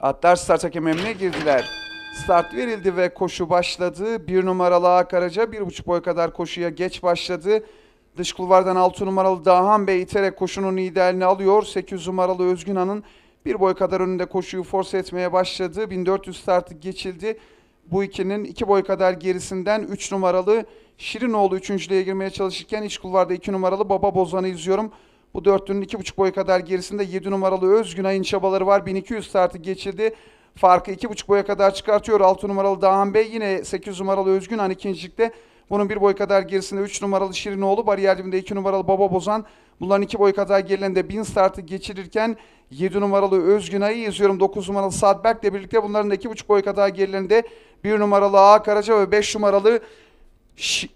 Atlar start hakemlerine girdiler. Start verildi ve koşu başladı. Bir numaralı Akaraca bir buçuk boy kadar koşuya geç başladı. Dış kulvardan 6 numaralı Dahan Bey iterek koşunun liderliğini alıyor. Sekiz numaralı Özgün Han'ın bir boy kadar önünde koşuyu force etmeye başladı. 1400 startı geçildi. Bu ikinin iki boy kadar gerisinden üç numaralı Şirinoğlu üçüncülüğe girmeye çalışırken iç kulvarda 2 numaralı Baba Bozan'ı izliyorum. Bu dörtlünün iki buçuk boy kadar gerisinde 7 numaralı Özgün Ayın çabaları var. 1200 startı geçirdi. Farkı iki buçuk boya kadar çıkartıyor. 6 numaralı Dağhan Bey yine 8 numaralı Özgün Han ikincilikte. Bunun bir boy kadar gerisinde 3 numaralı Şirinoğlu, bariyer dibinde 2 numaralı Baba Bozan. Bunların iki boy kadar gerilerinde 1000 startı geçirirken 7 numaralı Özgün Ayı yazıyorum. 9 numaralı Sadberk'le birlikte bunların da 2,5 boy kadar gerilerinde 1 numaralı A Karaca ve 5 numaralı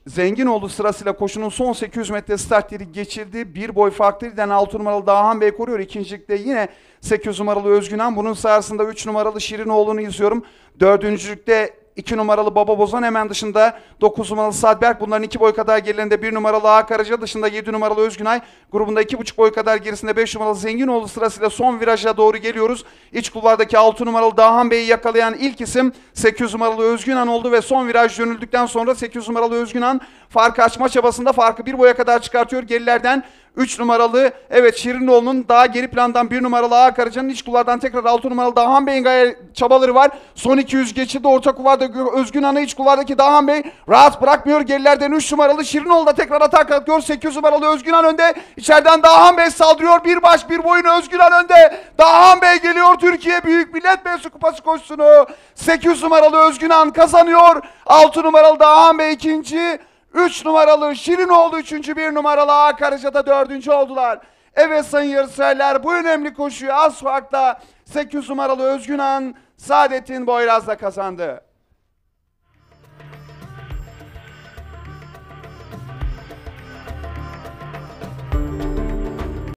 Zenginoğlu sırasıyla koşunun son 800 metre startleri geçirdi. Bir boy farklıyken 6 numaralı Dağhan Bey koruyor. İkincilikte yine 8 numaralı Özgünan. Bunun sırasında 3 numaralı Şirinoğlu'nu izliyorum. Dördüncülükte 2 numaralı Baba Bozan hemen dışında 9 numaralı Saad Berk. Bunların 2 boy kadar gerilerinde 1 numaralı A Karaca dışında 7 numaralı Özgünay. Grubunda 2,5 boy kadar gerisinde 5 numaralı Zenginoğlu sırasıyla son viraja doğru geliyoruz. İç kulvardaki 6 numaralı Dahan Bey'i yakalayan ilk isim 8 numaralı Özgünan oldu ve son viraj dönüldükten sonra 8 numaralı Özgünan Farkı açma çabasında farkı bir boya kadar çıkartıyor. Gerilerden 3 numaralı evet Şirinoğlu'nun daha geri plandan 1 numaralı Ağa Karaca'nın iç kullardan tekrar 6 numaralı Dahan Bey'in çabaları var. Son 200 geçildi. Orta kuvarda Özgün Ana iç kulvardaki Dahan Bey rahat bırakmıyor. Gerilerden 3 numaralı Şirinoğlu da tekrar atak atıyor. 8 numaralı Özgün Ana önde. İçeriden Dahan Bey saldırıyor. Bir baş bir boyun Özgün Ana önde. Dahan Bey geliyor Türkiye Büyük Millet Meclisi Kupası koşusunu. 8 numaralı Özgün An kazanıyor. 6 numaralı Dahan Bey ikinci. 3 numaralı Şirin oldu 3. 1 numaralı Akarıca'da 4. oldular. Evet sayın yarışseverler bu önemli koşuyu az farkla 8 numaralı Han Saadet'in Boyraz'la kazandı.